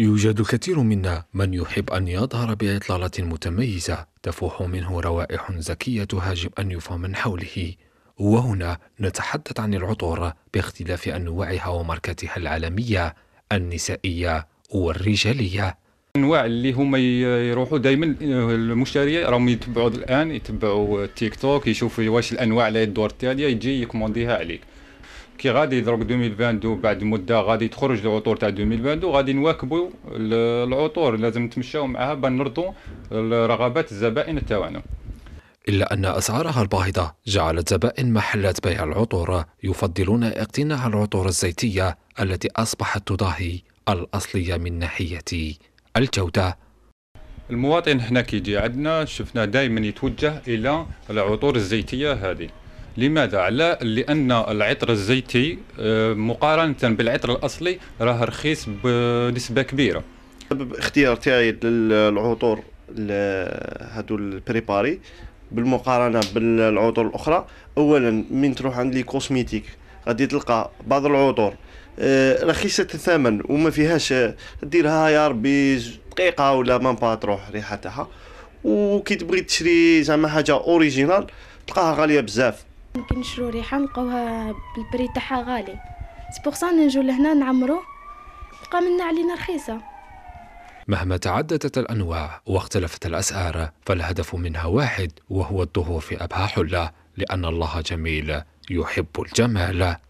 يوجد الكثير منا من يحب أن يظهر بإطلالة متميزة تفوح منه روائح زكية تهاجم أنيف من حوله وهنا نتحدث عن العطور باختلاف أنواعها وماركاتها العالمية النسائية والرجالية انواع اللي هما يروحوا دائما آه، المشتري راهم يتبعوا الان يتبعوا التيك توك يشوفوا واش الانواع اللي الدور التاليه يجي يكومونديها عليك كي غادي دروك 2022 بعد مده غادي تخرج العطور تاع 2022 غادي نواكبوا العطور لازم نتمشاو معها بان نرضوا رغبات الزبائن تاعنا إلا أن أسعارها الباهظة جعلت زبائن محلات بيع العطور يفضلون اقتناع العطور الزيتية التي أصبحت تضاهي الأصلية من ناحية الجودة المواطن هنا كيجي عندنا شفنا دائما يتوجه إلى العطور الزيتية هذه لماذا؟ على لأن العطر الزيتي آه، مقارنة بالعطر الأصلي راه رخيص بنسبة كبيرة سبب اختيار تاعي للعطور هادو البريباري بالمقارنة بالعطور الأخرى أولا من تروح عند لي كوسميتيك غادي تلقى بعض العطور آه، رخيصة الثمن وما فيهاش آه، ديرها يا ربي دقيقة ولا ما با تروح ريحة تاعها وكي تبغي تشري زعما حاجة اوريجينال تلقاها غالية بزاف يمكن نشرو ريحه نلقاوها بالبري تاعها غالي سي بوغ سا نجو لهنا نعمرو تبقى منا علينا رخيصه مهما تعددت الانواع واختلفت الاسعار فالهدف منها واحد وهو الظهور في ابهى حله لان الله جميل يحب الجمال